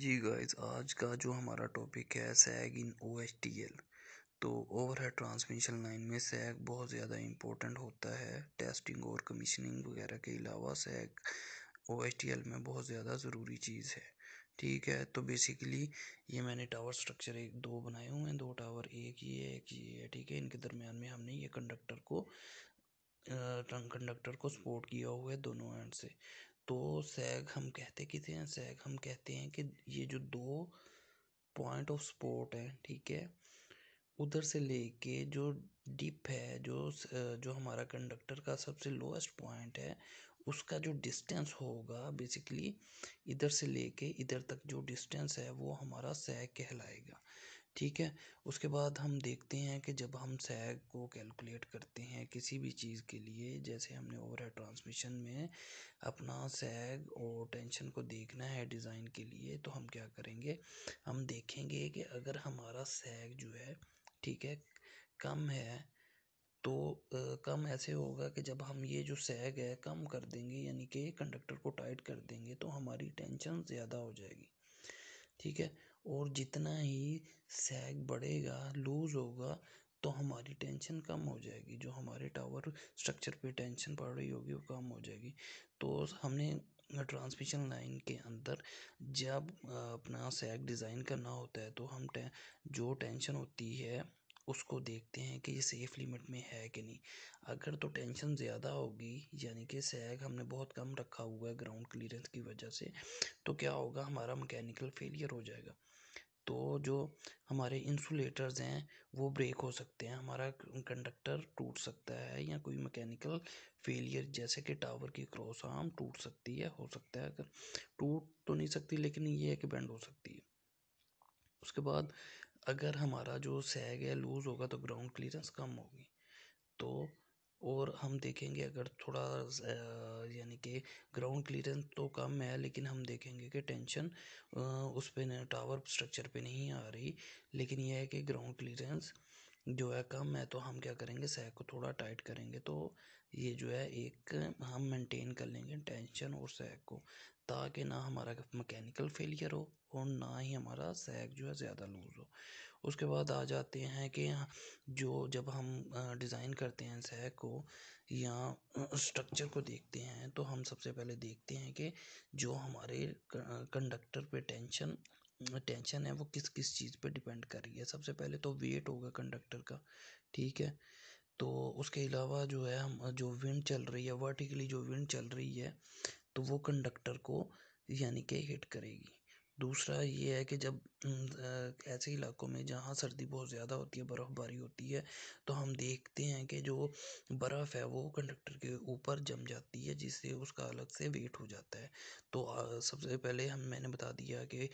जी guys आज का जो हमारा टॉपिक है sag in O H T L तो ओवर हेड ट्रांसमिशन लाइन में सैग बहुत ज़्यादा इम्पोर्टेंट होता है टेस्टिंग और कमीशनिंग वगैरह के अलावा sag O H T L में बहुत ज़्यादा ज़रूरी चीज़ है ठीक है तो बेसिकली ये मैंने टावर स्ट्रक्चर एक दो बनाए हुए हैं दो टावर एक ये एक ये है ठीक है इनके दरमियान में हमने ये कंडक्टर को कंडक्टर को सपोर्ट किया हुआ है दोनों एंड से तो सैग हम कहते किसे हैं सैग हम कहते हैं कि ये जो दो पॉइंट ऑफ स्पोर्ट है ठीक है उधर से लेके जो डिप है जो जो हमारा कंडक्टर का सबसे लोएस्ट पॉइंट है उसका जो डिस्टेंस होगा बेसिकली इधर से लेके इधर तक जो डिस्टेंस है वो हमारा सैग कहलाएगा ठीक है उसके बाद हम देखते हैं कि जब हम सैग को कैलकुलेट करते हैं किसी भी चीज़ के लिए जैसे हमने ओवर ट्रांसमिशन में अपना सैग और टेंशन को देखना है डिज़ाइन के लिए तो हम क्या करेंगे हम देखेंगे कि अगर हमारा सैग जो है ठीक है कम है तो आ, कम ऐसे होगा कि जब हम ये जो सैग है कम कर देंगे यानी कि कंडक्टर को टाइट कर देंगे तो हमारी टेंशन ज़्यादा हो जाएगी ठीक है और जितना ही सैग बढ़ेगा लूज होगा तो हमारी टेंशन कम हो जाएगी जो हमारे टावर स्ट्रक्चर पे टेंशन पड़ रही होगी वो कम हो जाएगी तो हमने ट्रांसमिशन लाइन के अंदर जब अपना सैग डिज़ाइन करना होता है तो हम टे, जो टेंशन होती है उसको देखते हैं कि ये सेफ़ लिमिट में है कि नहीं अगर तो टेंशन ज़्यादा होगी यानी कि सैग हमने बहुत कम रखा हुआ है ग्राउंड क्लियरेंस की वजह से तो क्या होगा हमारा मैकेनिकल फेलियर हो जाएगा तो जो हमारे इंसुलेटर्स हैं वो ब्रेक हो सकते हैं हमारा कंडक्टर टूट सकता है या कोई मैकेनिकल फेलियर जैसे कि टावर की क्रॉस आर्म टूट सकती है हो सकता है अगर टूट तो नहीं सकती लेकिन ये है कि बेंड हो सकती है उसके बाद अगर हमारा जो सैग है लूज़ होगा तो ग्राउंड क्लियरेंस कम होगी तो और हम देखेंगे अगर थोड़ा यानी कि ग्राउंड क्लीयरेंस तो कम है लेकिन हम देखेंगे कि टेंशन उस पर टावर स्ट्रक्चर पे नहीं आ रही लेकिन यह है कि ग्राउंड क्लीयरेंस जो है कम है तो हम क्या करेंगे सैक को थोड़ा टाइट करेंगे तो ये जो है एक हम मेंटेन कर लेंगे टेंशन और सैक को ताकि ना हमारा मकैनिकल फेलियर हो और ना ही हमारा सैग जो है ज़्यादा लूज़ हो उसके बाद आ जाते हैं कि जो जब हम डिज़ाइन करते हैं सैग को या स्ट्रक्चर को देखते हैं तो हम सबसे पहले देखते हैं कि जो हमारे कंडक्टर पे टेंशन टेंशन है वो किस किस चीज़ पे डिपेंड कर रही है सबसे पहले तो वेट होगा कंडक्टर का ठीक है तो उसके अलावा जो है हम जो विंड चल रही है वर्टिकली जो विंड चल रही है तो वो कंडक्टर को यानी कि हिट करेगी दूसरा ये है कि जब ऐसे इलाकों में जहाँ सर्दी बहुत ज़्यादा होती है बर्फ़बारी होती है तो हम देखते हैं कि जो बर्फ़ है वो कंडक्टर के ऊपर जम जाती है जिससे उसका अलग से वेट हो जाता है तो सबसे पहले हम मैंने बता दिया कि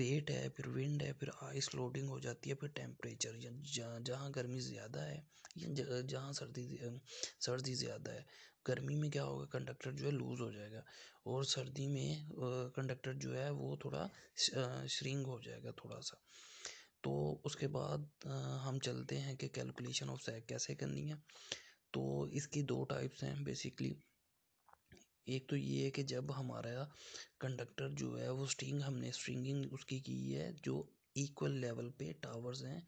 वेट है फिर विंड है फिर आइस लोडिंग हो जाती है फिर टेम्परेचर जहाँ जहाँ गर्मी ज़्यादा है या जहाँ सर्दी सर्दी ज़्यादा है गर्मी में क्या होगा कंडक्टर जो है लूज़ हो जाएगा और सर्दी में कंडक्टर जो है वो थोड़ा श्रिंग हो जाएगा थोड़ा सा तो उसके बाद हम चलते हैं कि कैलकुलेशन ऑफ सैग कैसे करनी है तो इसकी दो टाइप्स हैं बेसिकली एक तो ये है कि जब हमारा कंडक्टर जो है वो स्ट्रिंग हमने स्ट्रिंगिंग उसकी की है जो इक्वल लेवल पे टावर्स हैं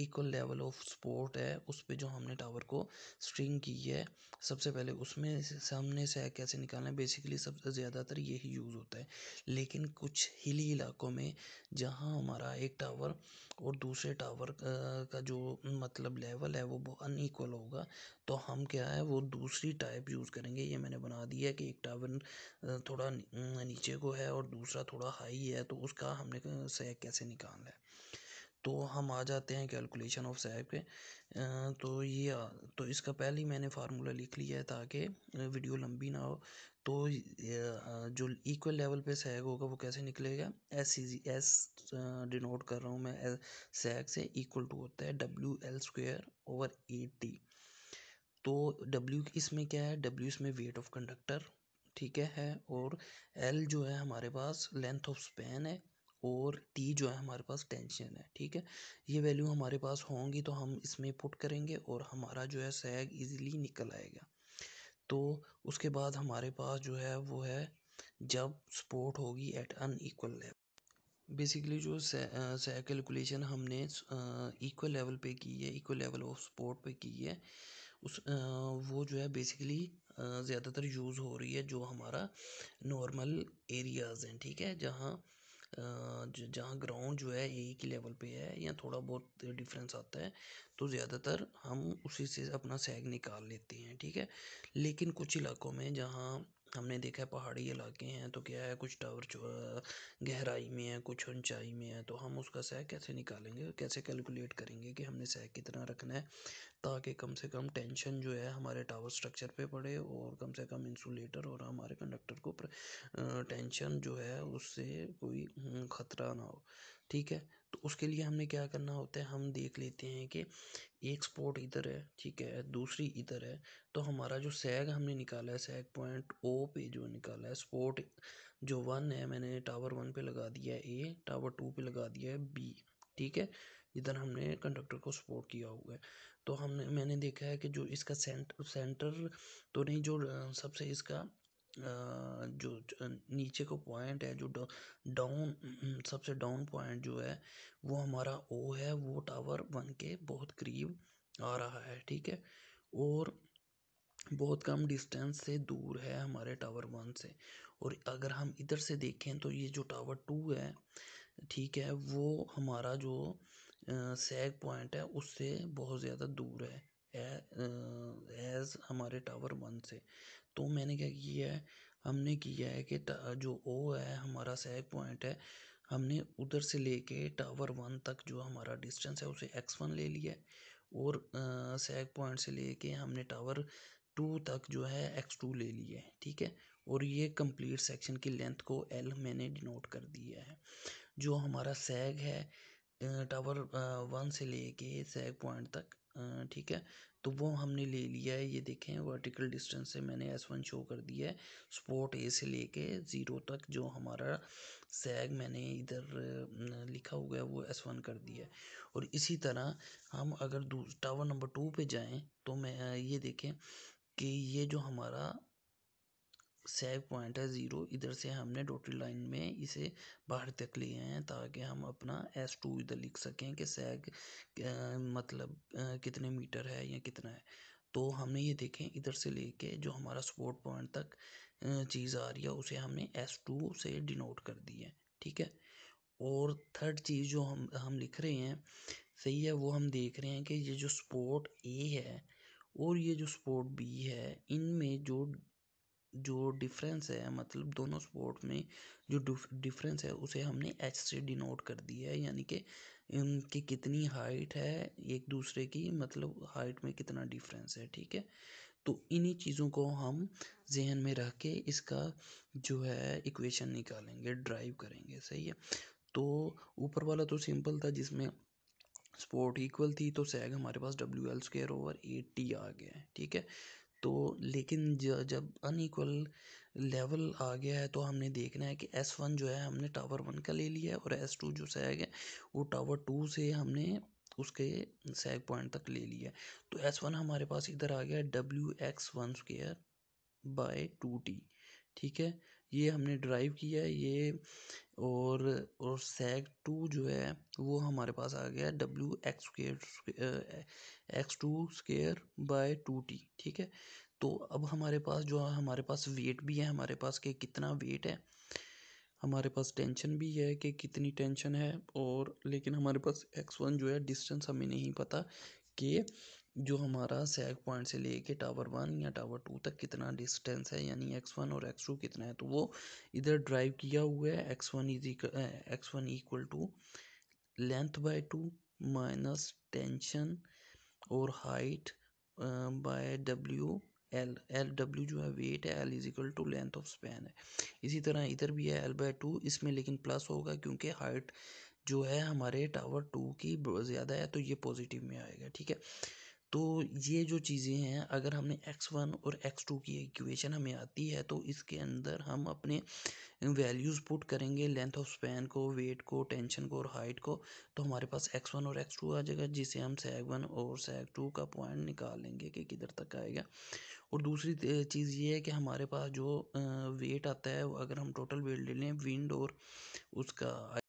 इक्वल लेवल ऑफ सपोर्ट है उस पे जो हमने टावर को स्ट्रिंग की है सबसे पहले उसमें सामने से कैसे निकालना है बेसिकली सबसे ज़्यादातर यही यूज़ होता है लेकिन कुछ हिली इलाकों में जहाँ हमारा एक टावर और दूसरे टावर का जो मतलब लेवल है वो अनईक्वल होगा तो हम क्या है वो दूसरी टाइप यूज़ करेंगे ये मैंने बना दिया है कि एक टावर थोड़ा नीचे को है और दूसरा थोड़ा हाई है तो उसका हमने सैक कैसे निकालना है तो हम आ जाते हैं कैलकुलेशन ऑफ सैग पे तो ये तो इसका पहले ही मैंने फार्मूला लिख लिया है ताकि वीडियो लंबी ना हो तो जो इक्वल लेवल पे सैग होगा वो कैसे निकलेगा S C G S denote कर रहा हूँ मैं सैग से इक्वल टू होता है डब्ल्यू एल स्क्वेयर ओवर ए टी तो डब्ल्यू इसमें क्या है डब्ल्यू इसमें वेट ऑफ कंडक्टर ठीक है और एल जो है हमारे पास लेंथ ऑफ स्पैन है और टी जो है हमारे पास टेंशन है ठीक है ये वैल्यू हमारे पास होंगी तो हम इसमें पुट करेंगे और हमारा जो है सैग इजीली निकल आएगा तो उसके बाद हमारे पास जो है वो है जब सपोर्ट होगी at unequal level basically जो सै कैलकुलेशन हमने इक्वल लेवल पे की है इक्वल लेवल ऑफ सपोर्ट पे की है उस आ, वो जो है बेसिकली ज़्यादातर यूज़ हो रही है जो हमारा नॉर्मल एरियाज़ हैं ठीक है जहाँ जहाँ ग्राउंड जो है एक ही लेवल पे है या थोड़ा बहुत डिफरेंस आता है तो ज़्यादातर हम उसी से अपना सैग निकाल लेते हैं ठीक है लेकिन कुछ इलाकों में जहाँ हमने देखा है पहाड़ी इलाके हैं तो क्या है कुछ टावर जो गहराई में है कुछ ऊंचाई में है तो हम उसका सह कैसे निकालेंगे कैसे कैलकुलेट करेंगे कि हमने सह कितना रखना है ताकि कम से कम टेंशन जो है हमारे टावर स्ट्रक्चर पे पड़े और कम से कम इंसुलेटर और हमारे कंडक्टर को टेंशन जो है उससे कोई हम्म, ख़तरा ना हो ठीक है तो उसके लिए हमने क्या करना होता है हम देख लेते हैं कि एक स्पॉट इधर है ठीक है दूसरी इधर है तो हमारा जो सैग हमने निकाला है सैग पॉइंट ओ पे जो निकाला है स्पॉट जो वन है मैंने टावर वन पे लगा दिया है ए टावर टू पे लगा दिया है बी ठीक है इधर हमने कंडक्टर को सपोर्ट किया हुआ है तो हमने मैंने देखा है कि जो इसका सेंट सेंटर तो नहीं जो सबसे इसका जो नीचे का पॉइंट है जो डाउन सबसे डाउन पॉइंट जो है वो हमारा ओ है वो टावर वन के बहुत करीब आ रहा है ठीक है और बहुत कम डिस्टेंस से दूर है हमारे टावर वन से और अगर हम इधर से देखें तो ये जो टावर टू है ठीक है वो हमारा जो सैग पॉइंट है उससे बहुत ज़्यादा दूर है एज़ हमारे टावर वन से तो मैंने क्या किया है हमने किया है कि जो ओ है हमारा सैग पॉइंट है हमने उधर से लेके टावर वन तक जो हमारा डिस्टेंस है उसे एक्स वन ले लिया और सैग पॉइंट से लेके हमने टावर टू तक जो है एक्स टू ले लिया है ठीक है और ये कंप्लीट सेक्शन की लेंथ को एल मैंने डिनोट कर दिया है जो हमारा सैग है टावर वन से लेके सैग पॉइंट तक ठीक है तो वो हमने ले लिया है ये देखें वर्टिकल डिस्टेंस से मैंने एस वन शो कर दिया है स्पोर्ट ए से लेके ज़ीरो तक जो हमारा सैग मैंने इधर लिखा हुआ है वो एस वन कर दिया है और इसी तरह हम अगर टावर नंबर टू पे जाएं तो मैं ये देखें कि ये जो हमारा सेव पॉइंट है ज़ीरो इधर से हमने डॉटेड लाइन में इसे बाहर तक लिए हैं ताकि हम अपना एस टू इधर लिख सकें कि सैग मतलब कितने मीटर है या कितना है तो हमने ये देखें इधर से लेके जो हमारा सपोर्ट पॉइंट तक चीज़ आ रही है उसे हमने एस टू से डिनोट कर दी है ठीक है और थर्ड चीज़ जो हम हम लिख रहे हैं सही है वो हम देख रहे हैं कि ये जो सपोर्ट ए है और ये जो सपोर्ट बी है इनमें जो जो डिफरेंस है मतलब दोनों स्पोर्ट में जो डिफरेंस है उसे हमने एच से डिनोट कर दिया है यानी कि इनकी कितनी हाइट है एक दूसरे की मतलब हाइट में कितना डिफरेंस है ठीक है तो इन्हीं चीज़ों को हम जहन में रख के इसका जो है इक्वेशन निकालेंगे ड्राइव करेंगे सही है तो ऊपर वाला तो सिंपल था जिसमें स्पोर्ट इक्वल थी तो सैग हमारे पास डब्ल्यू एल स्केयर ओवर ए टी आ गया है ठीक है तो लेकिन जब अनइक्वल लेवल आ गया है तो हमने देखना है कि एस वन जो है हमने टावर वन का ले लिया है और एस टू जो सैग है वो टावर टू से हमने उसके सैग पॉइंट तक ले लिया है तो एस वन हमारे पास इधर आ गया है W X one square by two T ठीक है ये हमने ड्राइव किया है ये और और सैग टू जो है वो हमारे पास आ गया W X square X two square by two T ठीक है तो अब हमारे पास जो हमारे पास वेट भी है हमारे पास के कितना वेट है हमारे पास टेंशन भी है कि कितनी टेंशन है और लेकिन हमारे पास एक्स वन जो है डिस्टेंस हमें नहीं पता कि जो हमारा सैग पॉइंट से लेके टावर वन या टावर टू तक कितना डिस्टेंस है यानी एक्स वन और एक्स टू कितना है तो वो इधर ड्राइव किया हुआ है X one is X one equal to length by two minus tension और height by W L L W जो है वेट है L is equal to length of span है इसी तरह इधर भी है एल बाय टू इसमें लेकिन प्लस होगा क्योंकि हाइट जो है हमारे टावर टू की ज़्यादा है तो ये पॉजिटिव में आएगा ठीक है तो ये जो चीज़ें हैं अगर हमने एक्स वन और एक्स टू की इक्वेशन हमें आती है तो इसके अंदर हम अपने वैल्यूज़ पुट करेंगे लेंथ ऑफ स्पैन को वेट को टेंशन को और हाइट को तो हमारे पास एक्स वन और एक्स टू आ जाएगा जिसे हम सैग वन और सैग टू का पॉइंट निकाल लेंगे कि किधर तक आएगा और दूसरी चीज़ ये है कि हमारे पास जो वेट आता है वो अगर हम टोटल वेट ले लें विंड और उसका